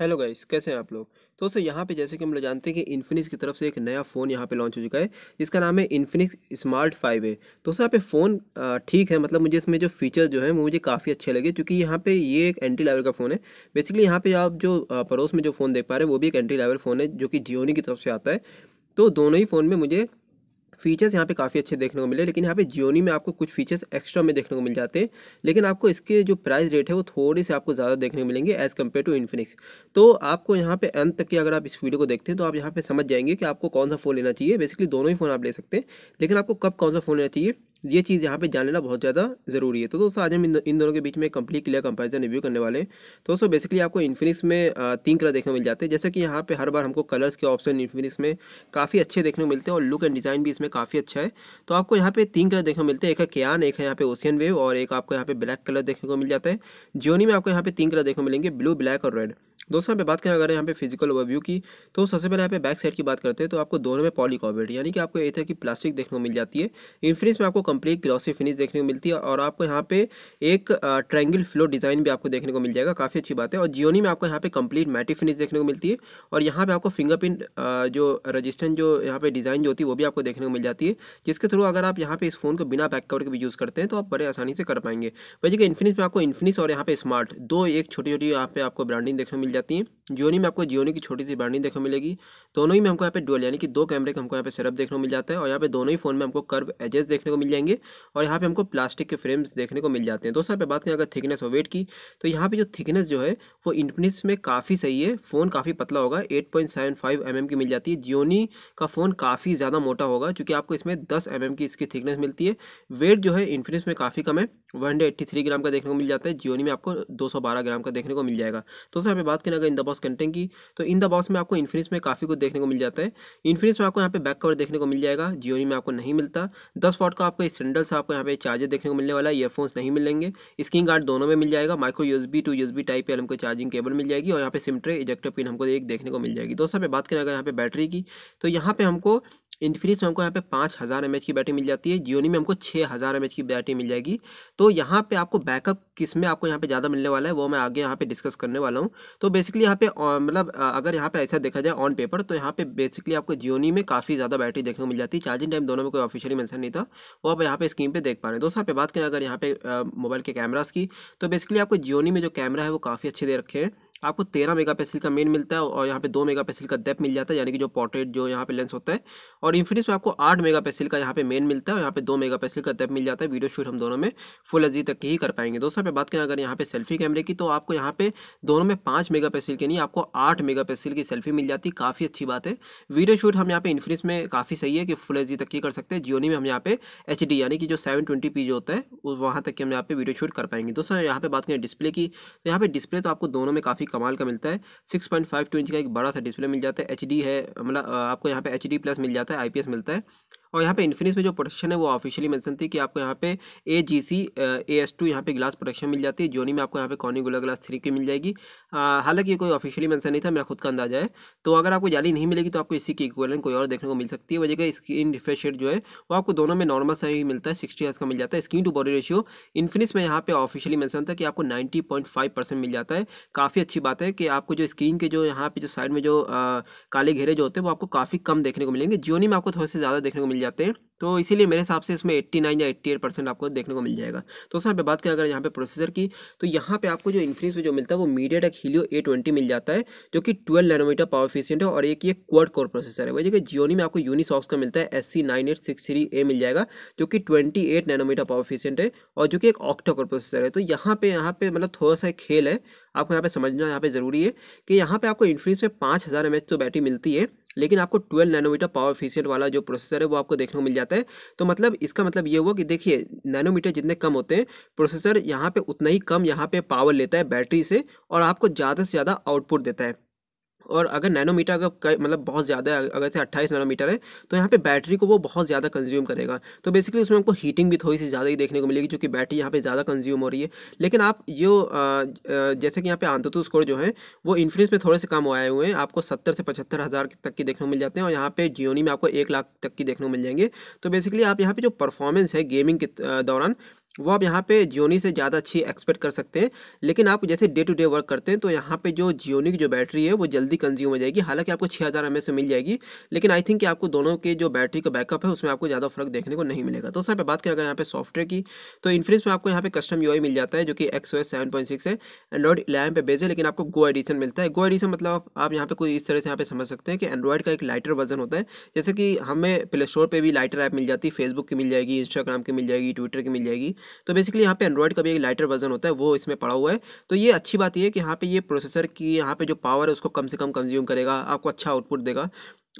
hello guys कैसे हैं आप लोग तो सर यहाँ पे जैसे कि हम लोग जानते हैं कि इन्फिनिक्स की तरफ से एक नया फ़ोन यहाँ पे लॉन्च हो चुका है जिसका नाम है इन्फिनिक्स स्मार्ट फाइव ए तो सर यहाँ पे फ़ोन ठीक है मतलब मुझे इसमें जो फीचर्स जो है वो मुझे काफ़ी अच्छे लगे क्योंकि यहाँ पे ये एक एंटी लेवल का फ़ोन है बेसिकली यहाँ पर आप जो पड़ोस में जो फ़ोन देख पा रहे हैं वो भी एक एंटी लेवल फ़ोन है जो कि जियोनी की तरफ से आता है तो दोनों ही फ़ोन में मुझे फीचर्स यहाँ पे काफ़ी अच्छे देखने को मिले लेकिन यहाँ पे जियोनी में आपको कुछ फीचर्स एक्स्ट्रा में देखने को मिल जाते हैं लेकिन आपको इसके जो प्राइस रेट है वो थोड़े से आपको ज़्यादा देखने को मिलेंगे एज़ कम्पेयर टू इन्फिनिक्स तो आपको यहाँ पे अंत तक की अगर आप इस वीडियो को देखते हैं तो आप यहाँ पे समझ जाएंगे कि आपको कौन सा फ़ोन लेना चाहिए बेसिकली दोनों ही फ़ोन आप ले सकते हैं लेकिन आपको कब कौन सा फ़ोन लेना चाहिए ये चीज़ यहाँ पे जान लेना बहुत ज़्यादा ज़रूरी है तो दोस्तों आज हम इन, दोनों के बीच में कंप्लीट क्लियर कंपैरिजन रिव्यू करने वाले हैं तो दोस्तों बेसिकली आपको इन्फिनिक्स में तीन कलर देखने मिल जाते हैं जैसे कि यहाँ पे हर बार हमको कलर्स के ऑप्शन इन्फिनिक्स में काफ़ी अच्छे देखने को मिलते हैं और लुक एंड डिज़ाइन भी इसमें काफ़ी अच्छा है तो आपको यहाँ पे तीन कलर देखने को मिलते हैं एक है क्यान एक है यहाँ पे ओशियन वेव और एक आपको यहाँ पे ब्लैक कलर देखने को मिल जाता है जियोनी में आपको यहाँ पे तीन कलर देखने को मिलेंगे ब्लू ब्लैक और रेड दोस्तों यहाँ पे बात करें अगर यहाँ पे फिजिकल ओवरव्यू की तो सबसे पहले यहाँ पे बैक साइड की बात करते हैं तो आपको दोनों में पॉलीकॉबेट यानी कि आपको ये था कि प्लास्टिक देखने को मिल जाती है इन फिनिश में आपको कंप्लीट ग्लॉसी फिनिश देखने को मिलती है और आपको यहाँ पे एक ट्रैंगल फ्लो डिज़ाइन भी आपको देखने को मिल जाएगा काफ़ी अच्छी बात है और जियोनी में आपको यहाँ पे कंप्लीट मैटी फिनिश देखने को मिलती है और यहाँ पे आपको फिंगरप्रिंट जो रजिस्टेंट जो यहाँ पे डिज़ाइन जो होती है वो भी आपको देखने को मिल जाती है जिसके थ्रू अगर आप यहाँ पे इस फोन को बिना बैक कवर के भी यूज़ करते हैं तो आप बड़े आसानी से कर पाएंगे वैसे कि इन्फिनिश में आपको इन्फिनिश और यहाँ पे स्मार्ट दो एक छोटी छोटी यहाँ पे आपको ब्रांडिंग देखने को मिल जाती है जाती हैं जियोनी में आपको जियोनी की छोटी सी बर्नी देखने मिलेगी दोनों ही में हमको यहाँ पे डुअल यानी कि दो कैमरे का हमको यहाँ पे सेटअप देखने को मिल जाता है और यहाँ पे दोनों ही फोन में हमको कर्व एजेस देखने को मिल जाएंगे और यहाँ पे हमको प्लास्टिक के फ्रेम्स देखने को मिल जाते हैं दोस्तों यहाँ पे बात करें अगर थिकनेस और वेट की तो यहाँ पे जो थिकनेस जो है वो इंफिनिक्स में काफ़ी सही है फ़ोन काफ़ी पतला होगा eight point seven five M M की मिल जाती है जियोनी का फ़ोन काफ़ी ज़्यादा मोटा होगा क्योंकि आपको इसमें दस एम mm एम की इसकी थिकनेस मिलती है वेट जो है इन्फिनिक्स में काफ़ी कम है वन ग्राम का देखने को मिल जाता है जियोनी में आपको दो ग्राम का देखने को मिल जाएगा दोस्तों यहाँ पे बात लेकिन अगर इन द बॉस कंटेंट की तो इन द बॉस में आपको इन्फिनिक्स में काफ़ी कुछ देखने को मिल जाता है इन्फिनिक्स में आपको यहाँ पे बैक कवर देखने को मिल जाएगा जियोनी में आपको नहीं मिलता दस वॉट का आपको स्टैंडल से आपको यहाँ पे चार्जर देखने को मिलने वाला है ईयरफोन्स नहीं मिलेंगे स्क्रीन गार्ड दोनों में मिल जाएगा micro USB two USB type पर हमको चार्जिंग केबल मिल जाएगी और यहाँ पे सिमट्रे इजेक्टर पिन हमको एक देखने को मिल जाएगी दोस्तों पे बात करें अगर यहाँ पे बैटरी की तो यहाँ पे हमको इन्फिनिक्स में हमको यहाँ पे पाँच हज़ार एम की बैटरी मिल जाती है जियोनी में हमको छः हज़ार एम की बैटरी मिल जाएगी तो यहाँ पे आपको बैकअप किस में आपको यहाँ पे ज़्यादा मिलने वाला है वो मैं आगे यहाँ पे डिस्कस करने वाला हूँ तो बेसिकली यहाँ पे मतलब अगर यहाँ पे ऐसा देखा जाए ऑन पेपर तो यहाँ पे बेसिकली आपको जियोनी में काफ़ी ज़्यादा बैटरी देखने को मिल जाती है चार्जिंग टाइम दोनों में कोई ऑफिशियली मैंसन नहीं था वो आप यहाँ पे स्क्रीन पर देख पा रहे हैं दोस्तों यहाँ पे बात करें अगर यहाँ पे मोबाइल के कैमराज की तो बेसिकली आपको जियोनी में जो कैमरा है वो काफ़ी अच्छे दे रखे हैं आपको तेरह मेगापिक्सल का मेन मिलता है और यहाँ पे दो मेगापिक्सल का डेप मिल जाता है यानी कि जो पोर्ट्रेट जो यहाँ पे लेंस होता है और इन्फिनिक्स में आपको आठ मेगापिक्सल का यहाँ पे मेन मिलता है और यहाँ पे दो मेगापिक्सल का डेप मिल जाता है वीडियो शूट हम दोनों में फुल एच तक ही कर पाएंगे दोस्तों पे बात करें अगर यहाँ पे सेल्फी कैमरे की तो आपको यहाँ पे दोनों में पाँच मेगा की नहीं आपको आठ मेगा की सेल्फी मिल जाती काफ़ी अच्छी बात है वीडियो शूट हम यहाँ पे इन्फिनिक्स में काफ़ी सही है कि फुल एच तक ही कर सकते हैं जियोनी में हम यहाँ पे एच यानी कि जो सेवन ट्वेंटी जो होता है वहाँ तक हम यहाँ पे वीडियो शूट कर पाएंगे दोस्तों यहाँ पे बात करें डिस्प्ले की तो यहाँ पे डिस्प्ले तो आपको दोनों में काफ़ी कमाल का मिलता है six point five two inch का एक बड़ा सा डिस्प्ले मिल जाता है एच है मतलब आपको यहाँ पे एच प्लस मिल जाता है आई मिलता है और यहाँ पे इन्फिनिक्स में जो प्रोटेक्शन है वो ऑफिशियली मेंशन थी कि आपको यहाँ पे ए जी सी ए एस टू यहाँ पे ग्लास प्रोटेक्शन मिल जाती है जोनी में आपको यहाँ पे कॉनिगुला ग्लास थ्री की मिल जाएगी हालांकि ये कोई ऑफिशियली मेंशन नहीं था मेरा खुद का अंदाजा है तो अगर आपको जाली नहीं मिलेगी तो आपको इसी की इक्वल कोई और देखने को मिल सकती है वजह का स्क्रीन रिफ्रेश रेट जो है वो आपको दोनों में नॉर्मल सा ही मिलता है सिक्सटी हर्स का मिल जाता है screen to body ratio Infinix में यहाँ पे ऑफिशियली मेंशन था कि आपको नाइन्टी पॉइंट फाइव परसेंट मिल जाता है काफ़ी अच्छी बात है कि आपको जो स्क्रीन के जो यहाँ पे जो साइड में जो काले घेरे जो होते हैं वो आपको काफ़ी कम देखने को मिलेंगे जियोनी में आपको थोड़े से ज़्यादा देखने को मिल जाते हैं तो इसीलिए मेरे हिसाब से इसमें 89 या 88 परसेंट आपको देखने को मिल जाएगा तो सर पे बात करें अगर यहाँ पे प्रोसेसर की तो यहाँ पे आपको जो इन्फ्रीज में जो मिलता है वो MediaTek Helio A twenty मिल जाता है जो कि 12 नैनोमीटर पावर एफिशिएंट है और एक ये क्वाड कोर प्रोसेसर है वही जगह जियोनी में आपको यूनिसॉक्स का मिलता है S C nine eight six three A मिल जाएगा जो कि twenty eight nanometer power efficient है और जो कि एक ऑक्टा कोर प्रोसेसर है तो यहाँ पे यहाँ पे मतलब थोड़ा सा खेल है आपको यहाँ पे समझना यहाँ पे ज़रूरी है कि यहाँ पे आपको इन्फ्रीज में पाँच हज़ार एम एच तो बैटरी मिलती है लेकिन आपको ट्वेल्व नैनोमीटर पावर फीसियड वाला जो प्रोसेसर है वो आपको देखने को मिल जाता है तो मतलब इसका मतलब ये हुआ कि देखिए नैनोमीटर जितने कम होते हैं प्रोसेसर यहाँ पर उतना ही कम यहाँ पर पावर लेता है बैटरी से और आपको ज़्यादा से ज़्यादा आउटपुट देता है और अगर नैनोमीटर अगर मतलब बहुत ज़्यादा है अगर से 28 नैनोमीटर है तो यहाँ पे बैटरी को वो बहुत ज़्यादा कंज्यूम करेगा तो बेसिकली उसमें आपको हीटिंग भी थोड़ी सी ज़्यादा ही देखने को मिलेगी क्योंकि बैटरी यहाँ पे ज़्यादा कंज्यूम हो रही है लेकिन आप जो जैसे कि यहाँ पे आंतु स्कोर जो है वो इन्फ्लूस में थोड़े से कम आए हुए हैं आपको सत्तर से पचहत्तर हज़ार तक की देखने को मिल जाते हैं और यहाँ पर जियोनी में आपको एक लाख तक की देखने को मिल जाएंगे तो बेसिकली आप यहाँ पर जो परफॉर्मेंस है गेमिंग के दौरान वो आप यहाँ पे जियोनी से ज़्यादा अच्छी एक्सपेक्ट कर सकते हैं लेकिन आप जैसे डे टू डे वर्क करते हैं तो यहाँ पे जो जियोनी की जो बैटरी है वो जल्दी कंज्यूम हो जाएगी हालांकि आपको छः हज़ार एम से मिल जाएगी लेकिन आई थिंक कि आपको दोनों के जो बैटरी का बैकअप है उसमें आपको ज़्यादा फर्क देखने को नहीं मिलेगा तो सर पर बात करें अगर यहाँ पे सॉफ्टवेयर की तो इन्फ्रेंस में आपको यहाँ पे कस्टम यू मिल जाता है जो कि एक्स ओ है एंड्रॉइड इलेवन पर बेस है लेकिन आपको गो एडिशन मिलता है गो एडिशन मतलब आप यहाँ पे कोई इस तरह से यहाँ पे समझ सकते हैं कि एंड्रॉइड का एक लाइटर वर्जन होता है जैसे कि हमें प्ले स्टोर पर भी लाइटर ऐप मिल जाती है फेसबुक की मिल जाएगी इंस्टाग्राम की मिल जाएगी ट्विटर की मिल जाएगी तो बेसिकली यहाँ पे एंड्रॉयड का भी एक लाइटर वर्जन होता है वो इसमें पड़ा हुआ है तो ये अच्छी बात यह है कि यहाँ पे ये प्रोसेसर की यहाँ पे जो पावर है उसको कम से कम कंज्यूम करेगा आपको अच्छा आउटपुट देगा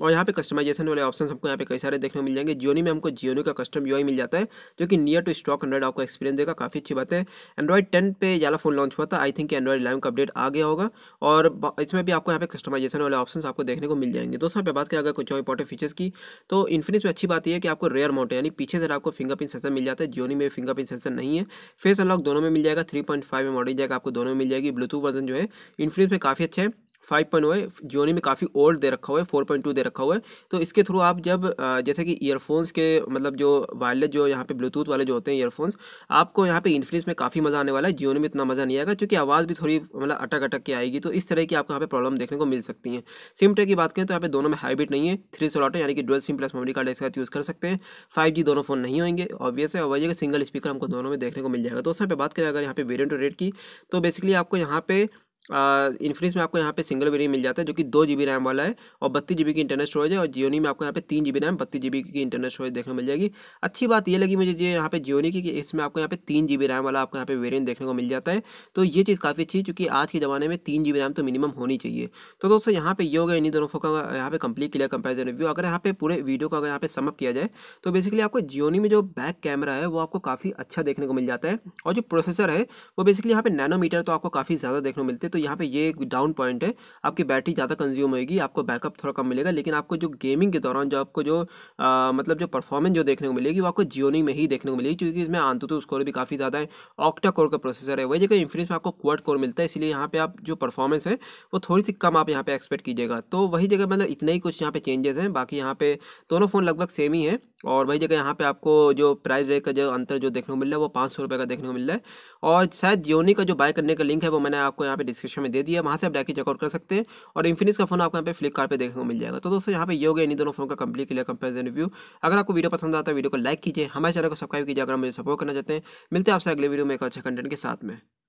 और यहाँ पे कस्टमाइजेशन वाले ऑप्शन हमको यहाँ पे कई सारे देखने को मिल जाएंगे जियोनी में हमको जियोनी का कस्टम यू मिल जाता है जो कि नियर टू स्टॉक एंड्रॉइड आपको एक्सपीरियंस देगा काफ़ी अच्छी बात है एंड्रॉइड टेन पे ज़्यादा फोन लॉन्च हुआ था आई थिंक एंड्रॉइड इलेवन का अपडेट आ गया होगा और इसमें भी आपको यहाँ पे कस्टमाइजेशन वाले ऑप्शन आपको देखने को मिल जाएंगे दोस्तों पे बात करें अगर कुछ और इंपॉर्टें फीचर्स की तो इन्फिनिक्स में अच्छी बात यह है कि आपको रेयर माउंट यानी पीछे से आपको फिंगरप्रिंट सेंसर मिल जाता है जियोनी में फिंगरप्रिंट सेंसर नहीं है फेस अनलॉक दोनों में मिल जाएगा थ्री पॉइंट फाइव में मॉडल जाएगा आपको दोनों में मिल जाएगी ब्लूटूथ वर्जन जो है इन्फिनिक्स में काफ़ी अच्छा है फाइव पॉइंट ओ है जियोनी में काफ़ी ओल्ड दे रखा हुआ है फोर पॉइंट टू दे रखा हुआ है तो इसके थ्रू आप जब जैसे कि ईयरफोन्स के मतलब जो वायरलेस जो यहाँ पे ब्लूटूथ वाले जो होते हैं ईयरफोन्स आपको यहाँ पे इन्फ्लुएंस में काफ़ी मज़ा आने वाला है जियोनी में इतना मज़ा नहीं आएगा क्योंकि आवाज़ भी थोड़ी मतलब अटक अटक के आएगी तो इस तरह की आपको यहाँ पे प्रॉब्लम देखने को मिल सकती है सिम ट्रे की बात करें तो यहाँ पे दोनों में हाइब्रिड नहीं है थ्री सोलॉट है यानी कि dual SIM plus memory card इसके साथ यूज़ कर सकते हैं फाइव जी दोनों फोन नहीं होंगे ऑब्वियस है और वही सिंगल स्पीकर हमको दोनों में देखने को मिल जाएगा तो उस पर बात करें अगर यहाँ पे वेरियंट रेट की तो बेसिकली आपको यहाँ पे इन्फिनिक्स में आपको यहाँ पे सिंगल वेरियंट मिल जाता है जो कि दो बी रैम वाला है और बत्तीस बी की इंटरनल स्टोरेज है और जियोनी में आपको यहाँ पे तीन बी रैम बत्तीस बी की इंटरनल स्टोरेज देखने को मिल जाएगी अच्छी बात ये लगी मुझे ये यहाँ पे जियोनी की कि इसमें आपको यहाँ पे तीन बी रैम वाला आपको यहाँ पे वेरियंट देखने को मिल जाता है तो ये चीज़ काफ़ी अच्छी चूँकि आज के ज़माने में तीन बी रैम तो मिनिमम होनी चाहिए तो दोस्तों यहाँ पे ये हो गया इन्हीं दोनों का यहाँ पे कंप्लीट क्लियर कंपेरिजन रिव्यू अगर यहाँ पे पूरे वीडियो को अगर यहाँ पे समअप किया जाए तो बेसिकली आपको जियोनी में जो बैक कैमरा है वो आपको काफ़ी अच्छा देखने को मिल जाता है और जो प्रोसेसर है वो बेसिकली यहाँ पे नैनोमीटर तो आपको काफ़ी ज़्यादा देखने को मिलते हैं तो यहाँ पे ये एक डाउन पॉइंट है आपकी बैटरी ज़्यादा कंज्यूम होगी आपको बैकअप थोड़ा कम मिलेगा लेकिन आपको जो गेमिंग के दौरान जो आपको जो आ, मतलब जो परफॉर्मेंस जो देखने को मिलेगी वो आपको जियोनी में ही देखने को मिलेगी क्योंकि इसमें आंतु तो स्कोर भी काफ़ी ज़्यादा है ऑक्टा कोर का प्रोसेसर है वही जगह इन्फिनिक्स में आपको क्वाड कोर मिलता है इसलिए यहाँ पर आप जो परफॉर्मेंस है वो थोड़ी सी कम आप यहाँ पर एक्सपेक्ट कीजिएगा तो वही जगह मतलब इतना ही कुछ यहाँ पे चेंजेस हैं बाकी यहाँ पे दोनों फ़ोन लगभग सेम ही है और वही जगह यहाँ पे आपको जो प्राइस रेट का जो अंतर जो देखने को मिल रहा है वो पाँच सौ रुपये का देखने को मिल रहा है और शायद जियोनी का जो बाय करने का लिंक है वो मैंने आपको यहाँ पे डिस्क्रिप्शन में दे दिया वहाँ से आप डायरेक्ट चेकआउट कर सकते हैं और इन्फिनिक्स का फोन आपको यहाँ पे फ्लिपकार्ट देखने को मिल जाएगा तो दोस्तों यहाँ पे ये हो गया दोनों फोन का कंप्लीट क्लियर कंपेरिजन रिव्यू अगर आपको वीडियो पसंद आता है वीडियो को लाइक कीजिए हमारे चैनल को सब्सक्राइब कीजिए अगर मुझे सपोर्ट करना चाहते हैं मिलते हैं आपसे अगले वीडियो में एक अच्छे कंटेंट के साथ में